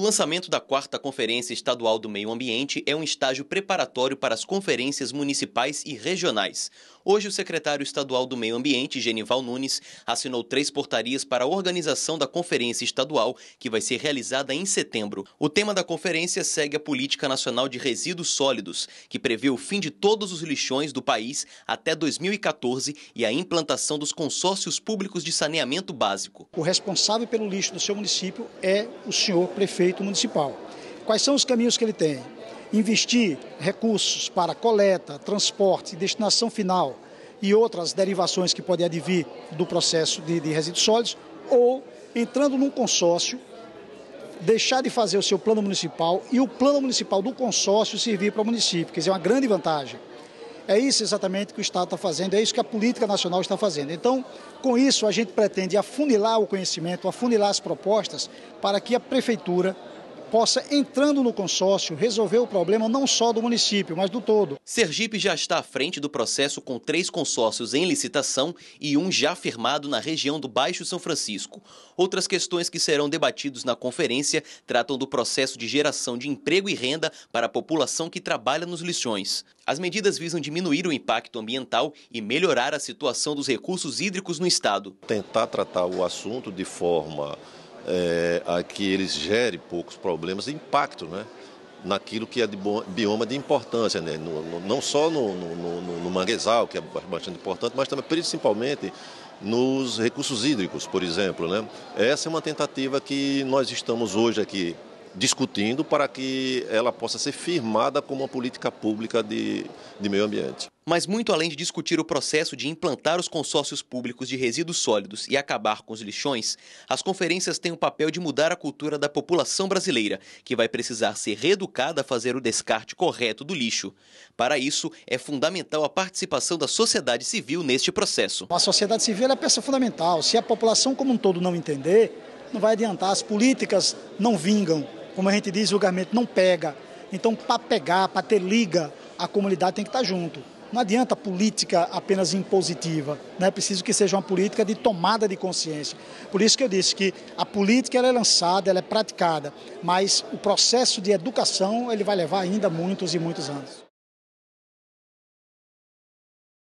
O lançamento da quarta Conferência Estadual do Meio Ambiente é um estágio preparatório para as conferências municipais e regionais. Hoje, o secretário estadual do Meio Ambiente, Genival Nunes, assinou três portarias para a organização da Conferência Estadual, que vai ser realizada em setembro. O tema da conferência segue a Política Nacional de Resíduos Sólidos, que prevê o fim de todos os lixões do país até 2014 e a implantação dos consórcios públicos de saneamento básico. O responsável pelo lixo do seu município é o senhor prefeito prefeito municipal. Quais são os caminhos que ele tem? Investir recursos para coleta, transporte, destinação final e outras derivações que podem advir do processo de, de resíduos sólidos, ou entrando num consórcio, deixar de fazer o seu plano municipal e o plano municipal do consórcio servir para o município, quer dizer, é uma grande vantagem. É isso exatamente que o Estado está fazendo, é isso que a política nacional está fazendo. Então, com isso, a gente pretende afunilar o conhecimento, afunilar as propostas, para que a prefeitura possa, entrando no consórcio, resolver o problema não só do município, mas do todo. Sergipe já está à frente do processo com três consórcios em licitação e um já firmado na região do Baixo São Francisco. Outras questões que serão debatidas na conferência tratam do processo de geração de emprego e renda para a população que trabalha nos lixões. As medidas visam diminuir o impacto ambiental e melhorar a situação dos recursos hídricos no estado. Tentar tratar o assunto de forma é, a que eles gerem poucos problemas de impacto, né? naquilo que é de bioma de importância, né? no, no, não só no, no, manguezal, que é bastante importante, mas também principalmente nos recursos hídricos, por exemplo. Né? Essa é uma tentativa que nós estamos hoje aqui discutindo para que ela possa ser firmada como uma política pública de, de meio ambiente. Mas muito além de discutir o processo de implantar os consórcios públicos de resíduos sólidos e acabar com os lixões, as conferências têm o papel de mudar a cultura da população brasileira, que vai precisar ser reeducada a fazer o descarte correto do lixo. Para isso, é fundamental a participação da sociedade civil neste processo. A sociedade civil é a peça fundamental. Se a população como um todo não entender, não vai adiantar, as políticas não vingam como a gente diz, julgamento não pega. Então, para pegar, para ter liga, a comunidade tem que estar tá junto. Não adianta política apenas impositiva, né? é preciso que seja uma política de tomada de consciência. Por isso que eu disse que a política ela é lançada, ela é praticada, mas o processo de educação ele vai levar ainda muitos e muitos anos.